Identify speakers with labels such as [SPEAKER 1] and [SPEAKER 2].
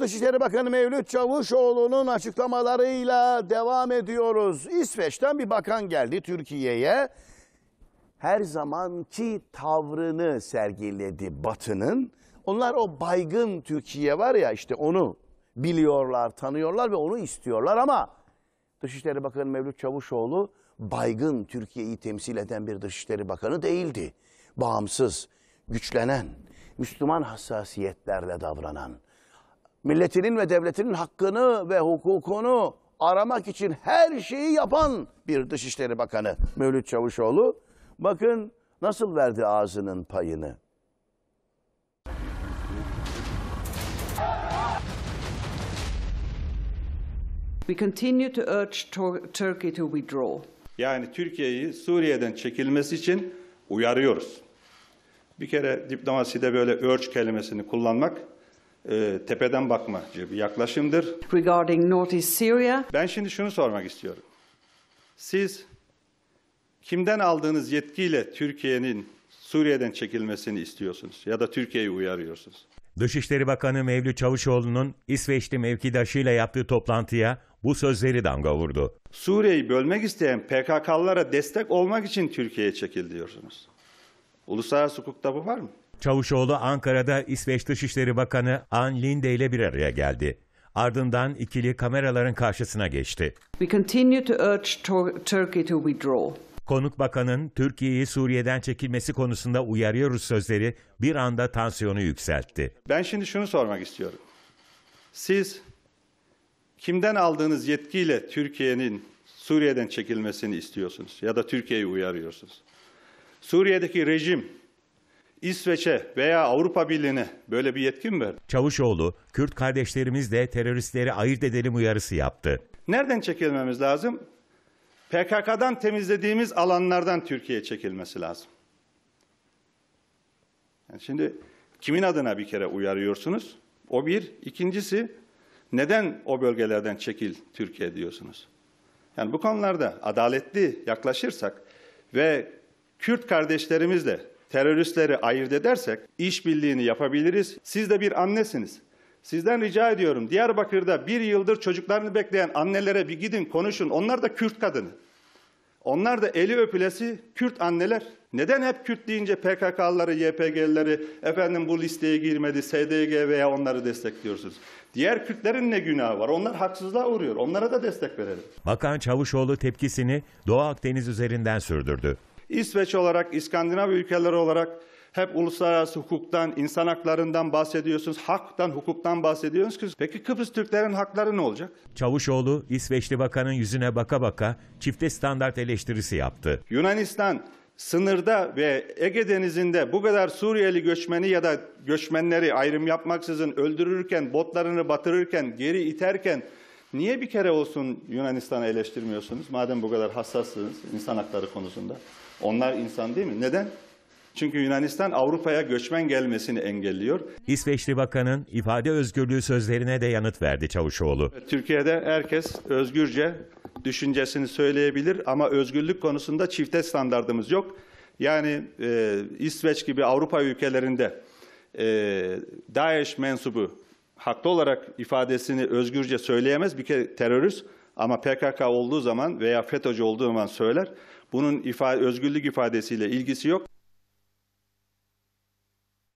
[SPEAKER 1] Dışişleri Bakanı Mevlüt Çavuşoğlu'nun açıklamalarıyla devam ediyoruz. İsveç'ten bir bakan geldi Türkiye'ye. Her zamanki tavrını sergiledi Batı'nın. Onlar o baygın Türkiye var ya işte onu biliyorlar, tanıyorlar ve onu istiyorlar ama Dışişleri Bakanı Mevlüt Çavuşoğlu baygın Türkiye'yi temsil eden bir Dışişleri Bakanı değildi. Bağımsız, güçlenen, Müslüman hassasiyetlerle davranan, milletinin ve devletinin hakkını ve hukukunu aramak için her şeyi yapan bir Dışişleri Bakanı Mevlüt Çavuşoğlu. Bakın nasıl verdi ağzının payını. We continue to urge Turkey
[SPEAKER 2] to withdraw. Yani Türkiye'yi Suriye'den çekilmesi için uyarıyoruz. Bir kere diplomaside böyle urge kelimesini kullanmak e, tepeden bakmacı bir yaklaşımdır. Regarding Northeast Syria. Ben şimdi şunu sormak istiyorum. Siz kimden aldığınız yetkiyle Türkiye'nin Suriye'den çekilmesini istiyorsunuz ya da Türkiye'yi uyarıyorsunuz?
[SPEAKER 3] Dışişleri Bakanı Mevlüt Çavuşoğlu'nun İsveçli mevkidaşıyla yaptığı toplantıya bu sözleri damga vurdu.
[SPEAKER 2] Suriye'yi bölmek isteyen PKK'lara destek olmak için Türkiye'ye çekil diyorsunuz. Uluslararası hukukta bu var mı?
[SPEAKER 3] Çavuşoğlu Ankara'da İsveç Dışişleri Bakanı Ann Linde ile bir araya geldi. Ardından ikili kameraların karşısına geçti. We continue to urge Turkey to withdraw. Konuk bakanın Türkiye'yi Suriye'den çekilmesi konusunda uyarıyoruz sözleri bir anda tansiyonu yükseltti. Ben şimdi şunu sormak istiyorum.
[SPEAKER 2] Siz kimden aldığınız yetkiyle Türkiye'nin Suriye'den çekilmesini istiyorsunuz ya da Türkiye'yi uyarıyorsunuz? Suriye'deki rejim İsveç'e veya Avrupa Birliği'ne böyle bir yetki mi verdi?
[SPEAKER 3] Çavuşoğlu, Kürt kardeşlerimizle teröristleri ayırt edelim uyarısı yaptı.
[SPEAKER 2] Nereden çekilmemiz lazım? PKK'dan temizlediğimiz alanlardan Türkiye çekilmesi lazım. Yani şimdi kimin adına bir kere uyarıyorsunuz? O bir. İkincisi neden o bölgelerden çekil Türkiye diyorsunuz? Yani bu konularda adaletli yaklaşırsak ve Kürt kardeşlerimizle teröristleri ayırt edersek işbirliğini yapabiliriz. Siz de bir annesiniz. Sizden rica ediyorum Diyarbakır'da bir yıldır çocuklarını bekleyen annelere bir gidin konuşun. Onlar da Kürt kadını. Onlar da eli öpülesi Kürt anneler. Neden hep Kürt deyince PKK'lıları, YPG'lileri efendim bu listeye girmedi, SDG veya onları destekliyorsunuz? Diğer Kürtlerin ne günahı var? Onlar haksızlığa uğruyor. Onlara da destek verelim.
[SPEAKER 3] Bakan Çavuşoğlu tepkisini Doğu Akdeniz üzerinden sürdürdü.
[SPEAKER 2] İsveç olarak, İskandinav ülkeleri olarak hep uluslararası hukuktan, insan haklarından bahsediyorsunuz, haktan, hukuktan bahsediyorsunuz. ki. Peki Kıbrıs Türklerin hakları ne olacak?
[SPEAKER 3] Çavuşoğlu, İsveçli bakanın yüzüne baka baka çifte standart eleştirisi yaptı.
[SPEAKER 2] Yunanistan sınırda ve Ege Denizi'nde bu kadar Suriyeli göçmeni ya da göçmenleri ayrım yapmaksızın öldürürken, botlarını batırırken, geri iterken Niye bir kere olsun Yunanistan'ı eleştirmiyorsunuz? Madem bu kadar hassassınız insan hakları konusunda. Onlar insan değil mi? Neden? Çünkü Yunanistan Avrupa'ya göçmen gelmesini engelliyor.
[SPEAKER 3] İsveçli Bakan'ın ifade özgürlüğü sözlerine de yanıt verdi Çavuşoğlu. Türkiye'de herkes özgürce düşüncesini
[SPEAKER 2] söyleyebilir ama özgürlük konusunda çifte standartımız yok. Yani e, İsveç gibi Avrupa ülkelerinde e, DAEŞ mensubu haklı olarak ifadesini özgürce söyleyemez. Bir kere terörist ama PKK olduğu zaman veya FETÖ'cü olduğu zaman söyler. Bunun ifa özgürlük ifadesiyle ilgisi yok.